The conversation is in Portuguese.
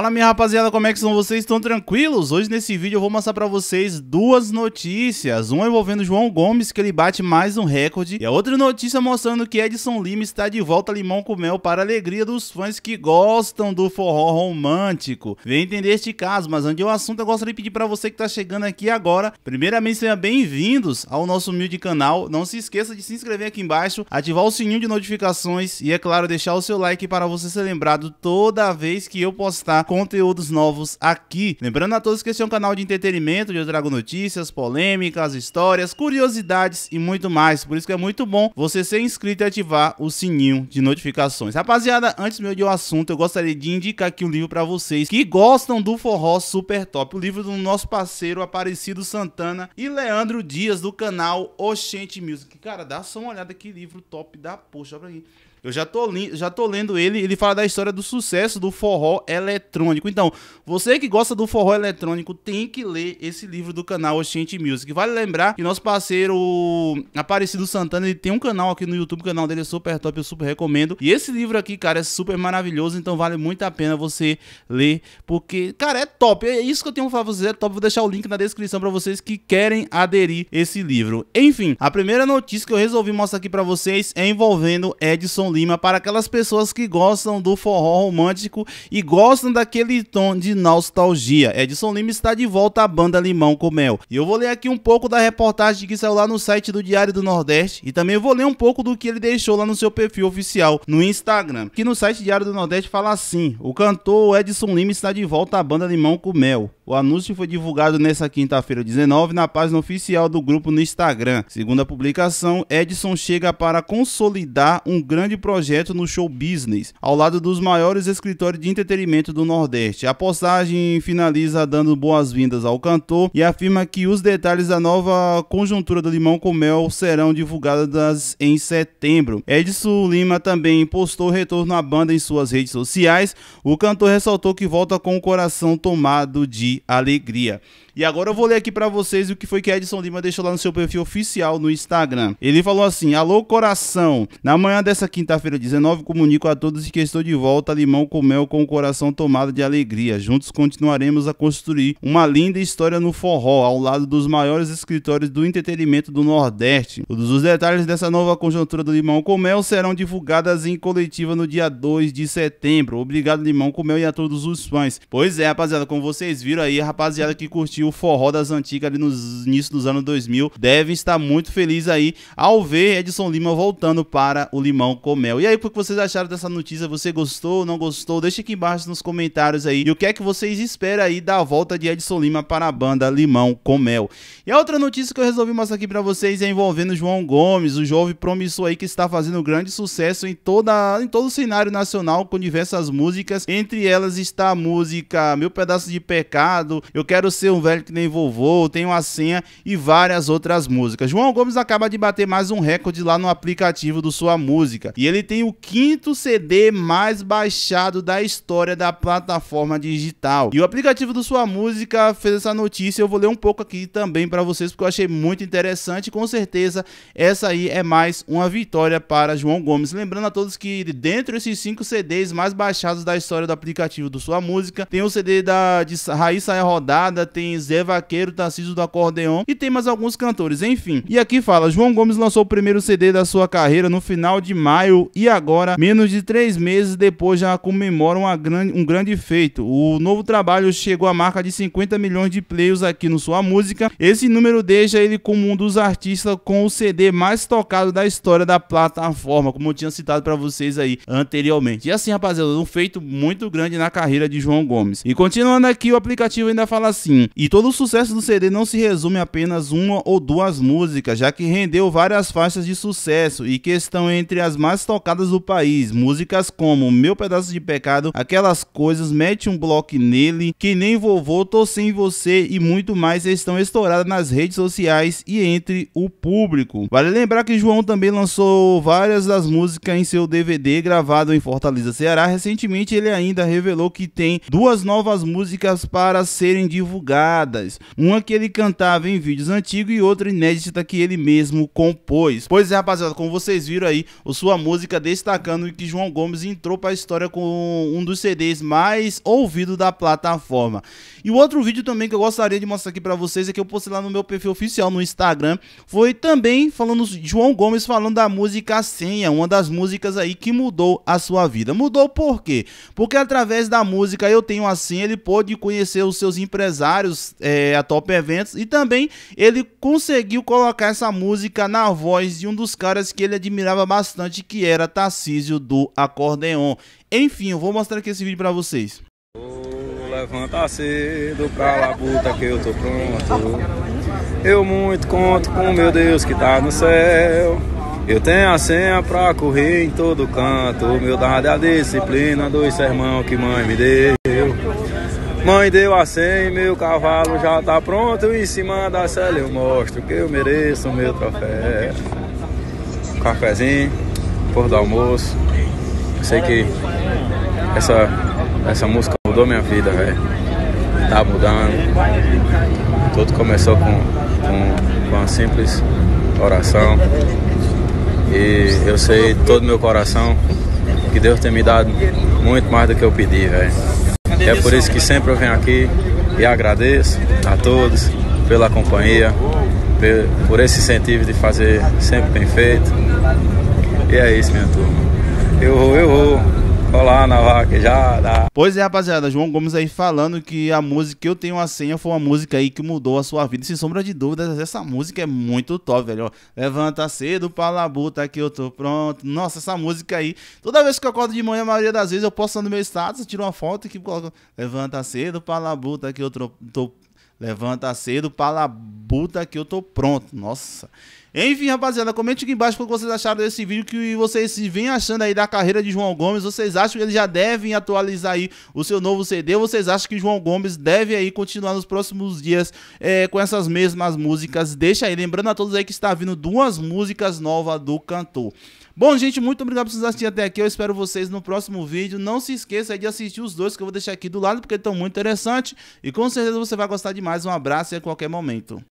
Fala minha rapaziada, como é que são vocês? Estão tranquilos? Hoje nesse vídeo eu vou mostrar pra vocês duas notícias. Uma envolvendo João Gomes, que ele bate mais um recorde. E a outra notícia mostrando que Edson Lima está de volta Limão com Mel para a alegria dos fãs que gostam do forró romântico. Vem entender este caso, mas antes o assunto eu gostaria de pedir pra você que está chegando aqui agora. Primeiramente, seja bem-vindos ao nosso humilde canal. Não se esqueça de se inscrever aqui embaixo, ativar o sininho de notificações e, é claro, deixar o seu like para você ser lembrado toda vez que eu postar conteúdos novos aqui. Lembrando a todos que esse é um canal de entretenimento, onde eu trago notícias, polêmicas, histórias, curiosidades e muito mais. Por isso que é muito bom você ser inscrito e ativar o sininho de notificações. Rapaziada, antes meu de o um assunto, eu gostaria de indicar aqui um livro para vocês que gostam do forró super top. O livro do nosso parceiro Aparecido Santana e Leandro Dias do canal Oxente Music. Cara, dá só uma olhada que livro top da poxa, olha pra mim. Eu já tô, já tô lendo ele, ele fala da história do sucesso do forró eletrônico. Então, você que gosta do forró eletrônico tem que ler esse livro do canal Oxente Music. Vale lembrar que nosso parceiro Aparecido Santana, ele tem um canal aqui no YouTube, o canal dele é super top, eu super recomendo. E esse livro aqui, cara, é super maravilhoso, então vale muito a pena você ler, porque, cara, é top. É isso que eu tenho pra fazer, é top. Vou deixar o link na descrição para vocês que querem aderir esse livro. Enfim, a primeira notícia que eu resolvi mostrar aqui para vocês é envolvendo Edson Gilson Lima para aquelas pessoas que gostam do forró romântico e gostam daquele tom de nostalgia. Edson Lima está de volta à banda Limão com Mel. E eu vou ler aqui um pouco da reportagem que saiu lá no site do Diário do Nordeste e também vou ler um pouco do que ele deixou lá no seu perfil oficial no Instagram. Que no site Diário do Nordeste fala assim: "O cantor Edson Lima está de volta à banda Limão com Mel". O anúncio foi divulgado nesta quinta-feira 19 na página oficial do grupo no Instagram. Segundo a publicação, Edson chega para consolidar um grande projeto no show business, ao lado dos maiores escritórios de entretenimento do Nordeste. A postagem finaliza dando boas-vindas ao cantor e afirma que os detalhes da nova conjuntura do Limão com Mel serão divulgadas em setembro. Edson Lima também postou retorno à banda em suas redes sociais. O cantor ressaltou que volta com o coração tomado de alegria. E agora eu vou ler aqui para vocês o que foi que Edson Lima deixou lá no seu perfil oficial no Instagram. Ele falou assim: Alô, coração. Na manhã dessa quinta-feira 19, comunico a todos que estou de volta, limão com mel, com o coração tomado de alegria. Juntos continuaremos a construir uma linda história no forró, ao lado dos maiores escritores do entretenimento do Nordeste. Todos os detalhes dessa nova conjuntura do Limão com Mel serão divulgadas em coletiva no dia 2 de setembro. Obrigado, Limão com Mel, e a todos os fãs. Pois é, rapaziada, como vocês viram aí, a rapaziada que curtiu forró das antigas ali nos início dos anos 2000 devem estar muito felizes aí ao ver Edson Lima voltando para o Limão com Mel. E aí, o que vocês acharam dessa notícia? Você gostou, não gostou? Deixa aqui embaixo nos comentários aí. E o que é que vocês esperam aí da volta de Edson Lima para a banda Limão com Mel? E a outra notícia que eu resolvi mostrar aqui para vocês é envolvendo João Gomes, o jovem promissor aí que está fazendo grande sucesso em, toda, em todo o cenário nacional com diversas músicas. Entre elas está a música Meu Pedaço de Pecado, Eu Quero Ser um Velho Velho Que Nem Vovô, Tenho a Senha e várias outras músicas. João Gomes acaba de bater mais um recorde lá no aplicativo do Sua Música. E ele tem o quinto CD mais baixado da história da plataforma digital. E o aplicativo do Sua Música fez essa notícia, eu vou ler um pouco aqui também para vocês, porque eu achei muito interessante. Com certeza, essa aí é mais uma vitória para João Gomes. Lembrando a todos que dentro desses cinco CDs mais baixados da história do aplicativo do Sua Música, tem o CD da, de Raiz Saia Rodada, tem Zé Vaqueiro, Tarcísio do Acordeon e tem mais alguns cantores, enfim. E aqui fala, João Gomes lançou o primeiro CD da sua carreira no final de maio e agora, menos de três meses depois, já comemora uma grande, um grande feito. O novo trabalho chegou à marca de 50 milhões de plays aqui no Sua Música. Esse número deixa ele como um dos artistas com o CD mais tocado da história da plataforma, como eu tinha citado para vocês aí anteriormente. E assim, rapaziada, um feito muito grande na carreira de João Gomes. E continuando aqui, o aplicativo ainda fala assim: e todo o sucesso do CD não se resume a apenas uma ou duas músicas, já que rendeu várias faixas de sucesso e que estão entre as mais tocadas do país. Músicas como Meu Pedaço de Pecado, Aquelas Coisas, Mete um Bloco Nele, Que Nem Vovô, Tô Sem Você e muito mais estão estouradas nas redes sociais e entre o público. Vale lembrar que João também lançou várias das músicas em seu DVD gravado em Fortaleza, Ceará. Recentemente ele ainda revelou que tem duas novas músicas para serem divulgadas uma que ele cantava em vídeos antigos e outra inédita que ele mesmo compôs. Pois é, rapaziada, como vocês viram aí, o sua música destacando que João Gomes entrou para a história com um dos CDs mais ouvidos da plataforma. E o outro vídeo também que eu gostaria de mostrar aqui para vocês é que eu postei lá no meu perfil oficial no Instagram, foi também falando João Gomes falando da música Senha, uma das músicas aí que mudou a sua vida. Mudou por quê? Porque através da música Eu Tenho a Senha, ele pôde conhecer os seus empresários é, a Top Eventos e também ele conseguiu colocar essa música na voz de um dos caras que ele admirava bastante, que era Tarcísio do Acordeon. Enfim, eu vou mostrar aqui esse vídeo para vocês. Oh, levanta cedo pra labuta que eu tô pronto. Eu muito conto com meu Deus que tá no céu. Eu tenho a senha pra correr em todo canto. Humildade é a disciplina do sermão que mãe me deu. Mãe deu a 100, meu cavalo já tá pronto. Em cima da cela eu mostro que eu mereço o meu troféu. Cafezinho, pôr do almoço. Eu sei que essa, essa música mudou minha vida, velho. Tá mudando. Tudo começou com, com, com uma simples oração. E eu sei todo meu coração que Deus tem me dado muito mais do que eu pedi, velho. É por isso que sempre eu venho aqui e agradeço a todos pela companhia, por esse incentivo de fazer sempre bem feito. E é isso, minha turma. Eu vou, eu vou. Olá, na vaquejada. Pois é, rapaziada, João Gomes aí falando que a música Eu Tenho a Senha foi uma música aí que mudou a sua vida. Sem sombra de dúvidas, essa música é muito top, velho. Levanta cedo pra labuta tá que eu tô pronto. Nossa, essa música aí, toda vez que eu acordo de manhã, a maioria das vezes eu posto no meu status, tiro uma foto e que coloco Levanta cedo pra labuta tá que eu tô, tô Levanta cedo pra labuta tá que eu tô pronto. Nossa. Enfim, rapaziada, comente aqui embaixo o que vocês acharam desse vídeo, que vocês vêm achando aí da carreira de João Gomes, vocês acham que ele já devem atualizar aí o seu novo CD, vocês acham que João Gomes deve aí continuar nos próximos dias é, com essas mesmas músicas, deixa aí, lembrando a todos aí que está vindo duas músicas novas do cantor. Bom, gente, muito obrigado por vocês assistirem até aqui, eu espero vocês no próximo vídeo, não se esqueça de assistir os dois que eu vou deixar aqui do lado, porque estão muito interessantes, e com certeza você vai gostar demais, um abraço e a qualquer momento.